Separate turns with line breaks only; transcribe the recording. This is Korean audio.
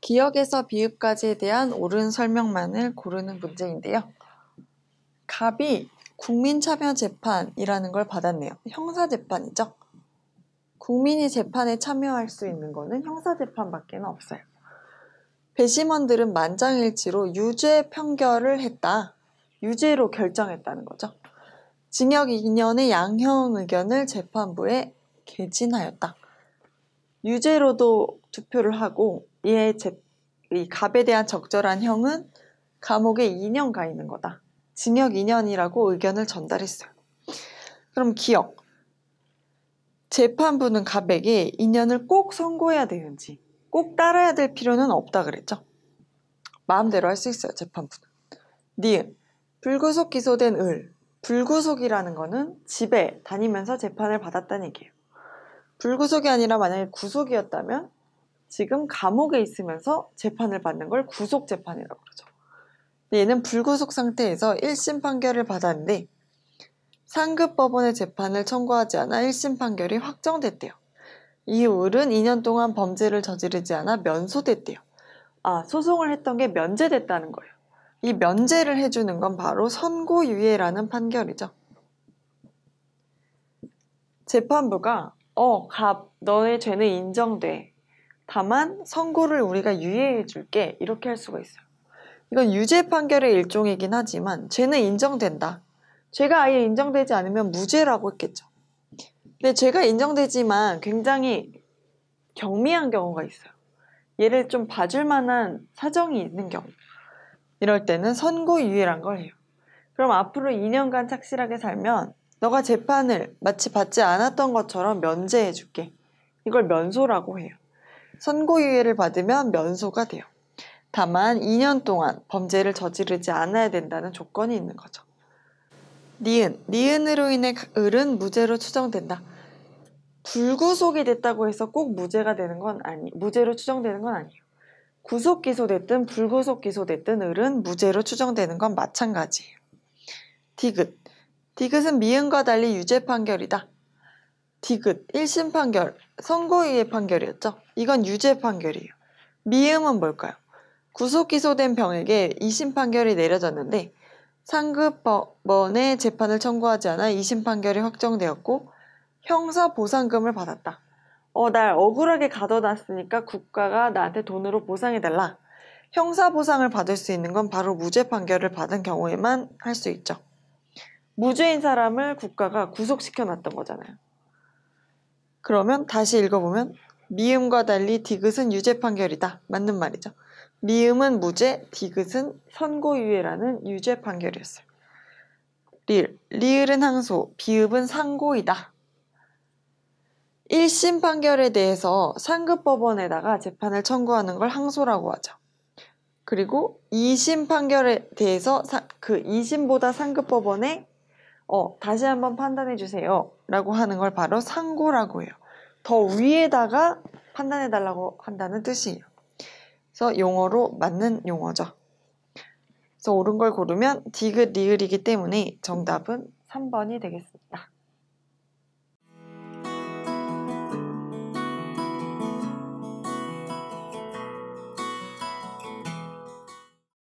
기역에서 비읍까지에 대한 옳은 설명만을 고르는 문제인데요. 갑이 국민참여재판이라는 걸 받았네요. 형사재판이죠. 국민이 재판에 참여할 수 있는 거는 형사재판밖에 없어요. 배심원들은 만장일치로 유죄 평결을 했다. 유죄로 결정했다는 거죠. 징역 2년의 양형 의견을 재판부에 개진하였다. 유죄로도 투표를 하고 이에 제, 이 갑에 대한 적절한 형은 감옥에 2년 가 있는 거다. 징역 2년이라고 의견을 전달했어요. 그럼 기억. 재판부는 갑에게 2년을 꼭 선고해야 되는지 꼭 따라야 될 필요는 없다 그랬죠. 마음대로 할 수 있어요, 재판부는. 니은. 불구속 기소된 을. 불구속이라는 거는 집에 다니면서 재판을 받았다는 얘기예요. 불구속이 아니라 만약에 구속이었다면 지금 감옥에 있으면서 재판을 받는 걸 구속 재판이라고 그러죠. 얘는 불구속 상태에서 1심 판결을 받았는데 상급 법원의 재판을 청구하지 않아 1심 판결이 확정됐대요. 이울은 2년 동안 범죄를 저지르지 않아 면소됐대요. 아, 소송을 했던 게 면제됐다는 거예요. 이 면제를 해주는 건 바로 선고유예라는 판결이죠. 재판부가 어, 갑, 너의 죄는 인정돼. 다만 선고를 우리가 유예해 줄게 이렇게 할 수가 있어요. 이건 유죄 판결의 일종이긴 하지만 죄는 인정된다. 죄가 아예 인정되지 않으면 무죄라고 했겠죠. 근데 죄가 인정되지만 굉장히 경미한 경우가 있어요. 얘를 좀 봐줄 만한 사정이 있는 경우. 이럴 때는 선고유예란 걸 해요. 그럼 앞으로 2년간 착실하게 살면 너가 재판을 마치 받지 않았던 것처럼 면제해줄게. 이걸 면소라고 해요. 선고유예를 받으면 면소가 돼요. 다만 2년 동안 범죄를 저지르지 않아야 된다는 조건이 있는 거죠. 니은, 니은으로 인해 을은 무죄로 추정된다. 불구속이 됐다고 해서 꼭 무죄가 되는 건 아니, 무죄로 추정되는 건 아니에요. 구속 기소됐든 불구속 기소됐든 을은 무죄로 추정되는 건 마찬가지예요. 디귿. 디귿은 미음과 달리 유죄 판결이다. 디귿 1심 판결 선고의예 판결이었죠. 이건 유죄 판결이에요. 미음은 뭘까요? 구속 기소된 병에게 2심 판결이 내려졌는데 상급 법원의 재판을 청구하지 않아 2심 판결이 확정되었고 형사 보상금을 받았다. 어, 날 억울하게 가둬놨으니까 국가가 나한테 돈으로 보상해달라. 형사 보상을 받을 수 있는 건 바로 무죄 판결을 받은 경우에만 할 수 있죠. 무죄인 사람을 국가가 구속시켜 놨던 거잖아요. 그러면 다시 읽어보면 미음과 달리 디귿은 유죄 판결이다. 맞는 말이죠. 미음은 무죄, 디귿은 선고유예라는 유죄 판결이었어요. 리을, 리을은 항소, 비읍은 상고이다. 1심 판결에 대해서 상급 법원에다가 재판을 청구하는 걸 항소라고 하죠. 그리고 2심 판결에 대해서 그 2심보다 상급 법원에 어, 다시 한번 판단해 주세요. 라고 하는 걸 바로 상고라고 해요. 더 위에다가 판단해 달라고 한다는 뜻이에요. 그래서 용어로 맞는 용어죠. 그래서 옳은 걸 고르면 디귿 리을이기 때문에 정답은 3번이 되겠습니다.